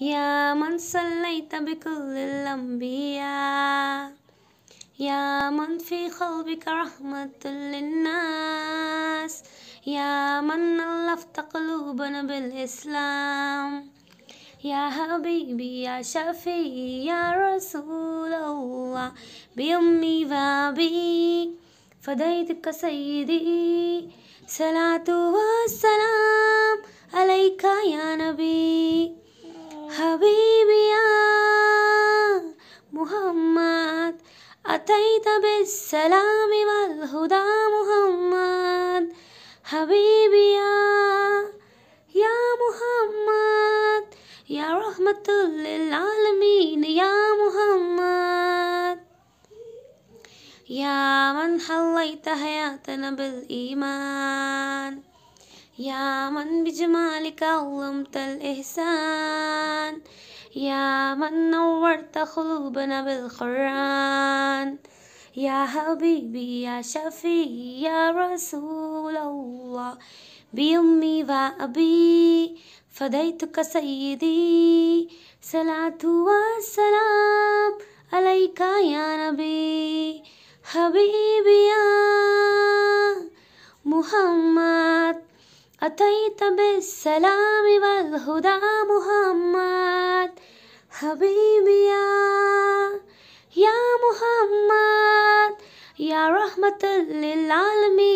يا من صليت بكل الأنبياء يا من في قلبك رحمة للناس يا من ألفت قلوبنا بالإسلام يا حبيبي يا شفي يا رسول الله بأمي وأبي فديتك سيدي صلاة والسلام عليك يا نبي أتيت بالسلام والهدى محمد حبيبي يا يا محمد يا رحمة للعالمين يا محمد يا من حليت حياتنا بالإيمان يا من بجمالك علمت الإحسان يا من نورت قلوبنا بالقرآن يا حبيبي يا شفي يا رسول الله بأمي وأبي فديتك سيدي صلاة والسلام عليك يا نبي حبيبي يا محمد أتيت بالسلام والهدى حبيبي يا يا محمد يا رحمة للعالمين